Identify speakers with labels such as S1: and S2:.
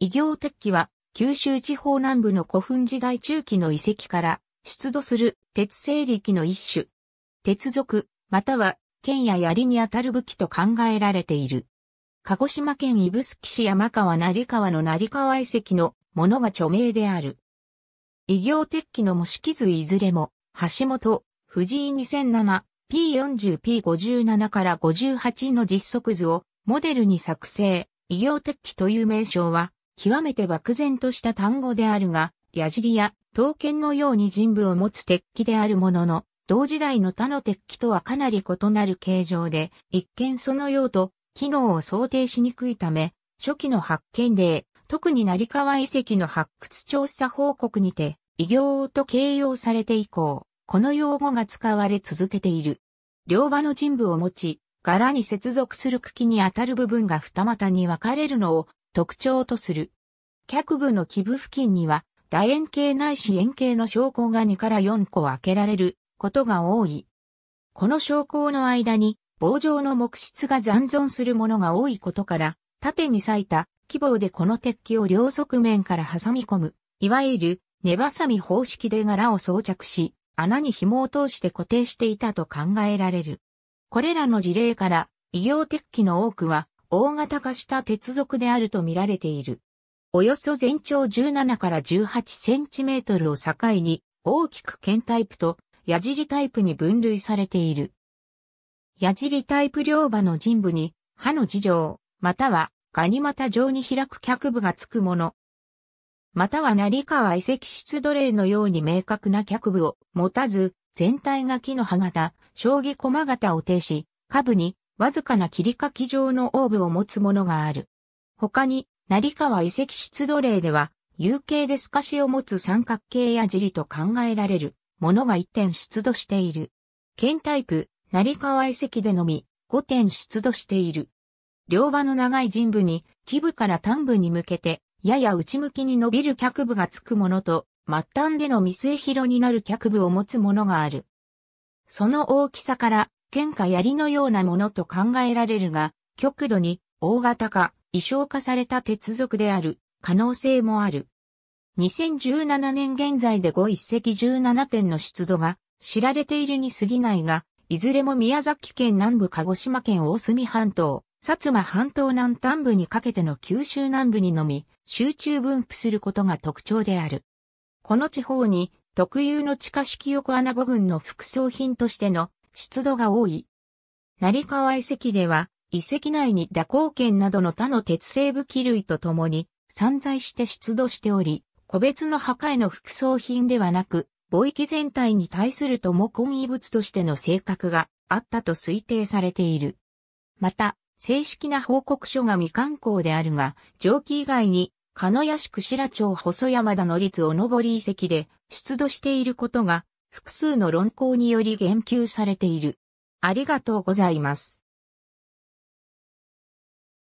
S1: 異形鉄器は、九州地方南部の古墳時代中期の遺跡から出土する鉄製力の一種。鉄属、または剣や槍にあたる武器と考えられている。鹿児島県指宿市山川成川の成川遺跡のものが著名である。異形鉄器の模式図いずれも、橋本、藤井 2007P40P57 から58の実測図をモデルに作成、異形鉄器という名称は極めて漠然とした単語であるが、矢尻や刀剣のように人部を持つ鉄器であるものの、同時代の他の鉄器とはかなり異なる形状で、一見その用途、機能を想定しにくいため、初期の発見例、特に成川遺跡の発掘調査報告にて、異形と形容されて以降、この用語が使われ続けている。両刃の人部を持ち、柄に接続する茎に当たる部分が二股に分かれるのを特徴とする。脚部の基部付近には、楕円形ないし円形の証拠が2から4個開けられることが多い。この証拠の間に棒状の木質が残存するものが多いことから、縦に裂いた規模でこの鉄器を両側面から挟み込む、いわゆる根ばさみ方式で柄を装着し、穴に紐を通して固定していたと考えられる。これらの事例から、異形鉄器の多くは、大型化した鉄属であると見られている。およそ全長17から18センチメートルを境に、大きく剣タイプと矢尻タイプに分類されている。矢尻タイプ両刃の人部に、刃の事情、またはガニ股状に開く脚部がつくもの。または成川遺跡出奴隷のように明確な脚部を持たず、全体が木の刃型、将棋駒型を呈し、下部にわずかな切り欠き状のオーブを持つものがある。他に、成川遺跡出土例では、有形で透かしを持つ三角形やじりと考えられるものが1点出土している。県タイプ、成川遺跡でのみ5点出土している。両刃の長い人部に、基部から端部に向けて、やや内向きに伸びる脚部がつくものと、末端での未え広になる脚部を持つものがある。その大きさから、剣か槍のようなものと考えられるが、極度に大型化、異常化された鉄属である可能性もある。2017年現在で5一石17点の出土が知られているに過ぎないが、いずれも宮崎県南部鹿児島県大隅半島、薩摩半島南端部にかけての九州南部にのみ集中分布することが特徴である。この地方に特有の地下式横穴母群の副葬品としての湿度が多い。成川遺跡では、遺跡内に蛇行剣などの他の鉄製武器類とともに散在して出土しており、個別の墓への副葬品ではなく、貿易全体に対するとも混遺物としての性格があったと推定されている。また、正式な報告書が未刊行であるが、上記以外に、鹿屋市串良町細山田の立を上り遺跡で出土していることが複数の論考により言及されている。ありがとうございます。